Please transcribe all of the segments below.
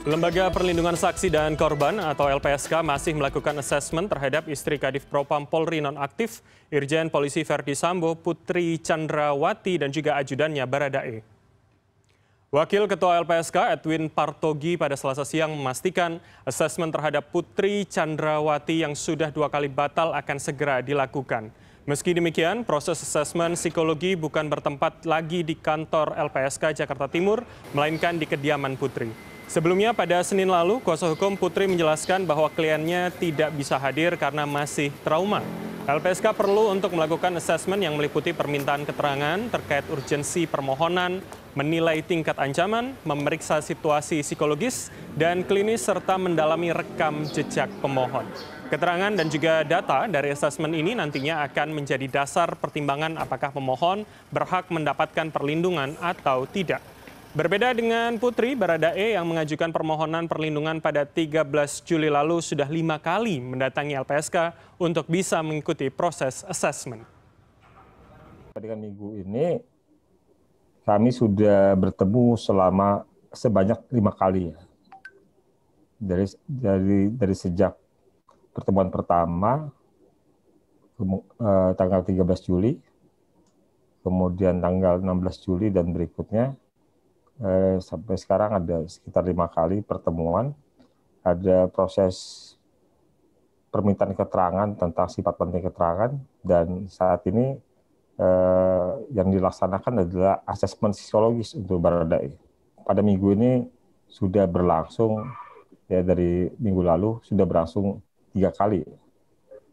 Lembaga Perlindungan Saksi dan Korban atau LPSK masih melakukan asesmen terhadap istri Kadif Propam Polri nonaktif, Irjen Polisi Verdi Sambo, Putri Chandrawati, dan juga ajudannya Baradae. Wakil Ketua LPSK Edwin Partogi pada selasa siang memastikan asesmen terhadap Putri Chandrawati yang sudah dua kali batal akan segera dilakukan. Meski demikian, proses asesmen psikologi bukan bertempat lagi di kantor LPSK Jakarta Timur, melainkan di kediaman Putri. Sebelumnya pada Senin lalu, kuasa hukum Putri menjelaskan bahwa kliennya tidak bisa hadir karena masih trauma. LPSK perlu untuk melakukan asesmen yang meliputi permintaan keterangan terkait urgensi permohonan, menilai tingkat ancaman, memeriksa situasi psikologis dan klinis serta mendalami rekam jejak pemohon. Keterangan dan juga data dari asesmen ini nantinya akan menjadi dasar pertimbangan apakah pemohon berhak mendapatkan perlindungan atau tidak. Berbeda dengan Putri, Baradae yang mengajukan permohonan perlindungan pada 13 Juli lalu sudah lima kali mendatangi LPSK untuk bisa mengikuti proses asesmen. Dengan minggu ini kami sudah bertemu selama sebanyak lima kali ya. Dari dari dari sejak pertemuan pertama eh, tanggal tanggal 13 Juli, kemudian tanggal 16 Juli dan berikutnya eh, sampai sekarang ada sekitar lima kali pertemuan, ada proses permintaan keterangan tentang sifat penting keterangan dan saat ini Eh, yang dilaksanakan adalah asesmen psikologis untuk Baradae. Pada minggu ini sudah berlangsung ya dari minggu lalu sudah berlangsung tiga kali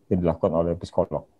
yang dilakukan oleh psikolog.